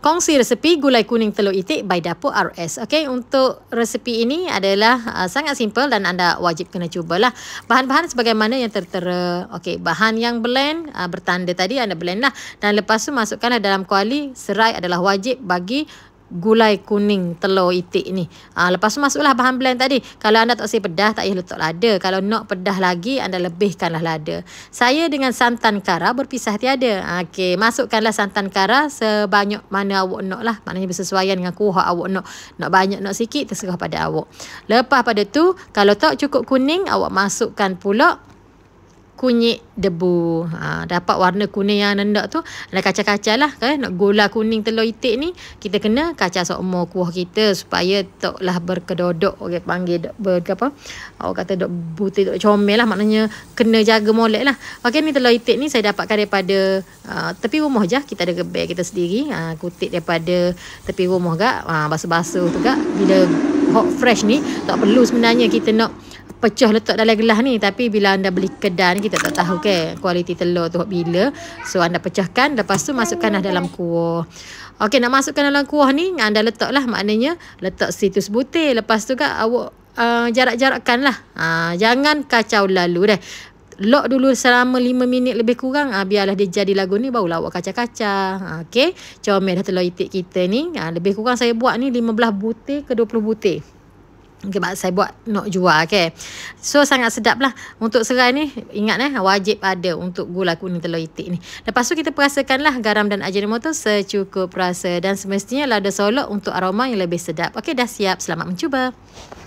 kongsi resepi gulai kuning telur itik by Dapur RS. Okey, untuk resepi ini adalah uh, sangat simple dan anda wajib kena cubalah. Bahan-bahan sebagaimana yang tertera. Okey, bahan yang blend uh, bertanda tadi anda blend lah dan lepas tu masukkanlah dalam kuali. Serai adalah wajib bagi gulai kuning telur itik ni. Ha, lepas tu masuklah bahan blend tadi. Kalau anda tak si pedas, tak payah letak lada. Kalau nak pedas lagi, anda lebihkanlah lada. Saya dengan santan kara berpisah tiada. Ha, Okey, masukkanlah santan kara sebanyak mana awak nak lah. Maknanya bersesuaian dengan kuah awak nak. Nak banyak, nak sikit, terserah pada awak. Lepas pada tu, kalau tak cukup kuning, awak masukkan pula kunyit debu. Ha, dapat warna kuning yang nendak tu, ada kacar-kacar lah. Kan? Nak gula kuning telur itik ni, kita kena kacar sokmo kuah kita supaya lah berkedodok. Okay, panggil ber, apa? Orang kata dok butir, dok comel lah. Maknanya kena jaga molek lah. Okay, ni telur itik ni saya dapatkan daripada uh, tepi rumah je. Kita ada gebel kita sendiri. Uh, kutip daripada tepi rumah kak. Uh, ha, basuh-basuh tu kak. Bila hot fresh ni, tak perlu sebenarnya kita nak pecah letak dalam gelas ni tapi bila anda beli kedai ni kita tak tahu ke kualiti telur tu bila so anda pecahkan lepas tu masukkanlah dalam kuah Okey nak masukkan dalam kuah ni anda letaklah maknanya letak situs butir lepas tu kan awak uh, jarak-jarakkan lah uh, ha, jangan kacau lalu dah Lock dulu selama 5 minit lebih kurang ha, Biarlah dia jadi lagu ni Barulah awak kacau-kacau ha, Okay Comel dah telur itik kita ni ha, Lebih kurang saya buat ni 15 butir ke 20 butir Okay, but saya buat nak jual okay. So sangat sedap lah Untuk serai ni Ingat eh Wajib ada Untuk gula kuning telur itik ni Lepas tu kita perasakan lah Garam dan ajinomoto Secukup rasa Dan semestinya lada solok Untuk aroma yang lebih sedap Okay dah siap Selamat mencuba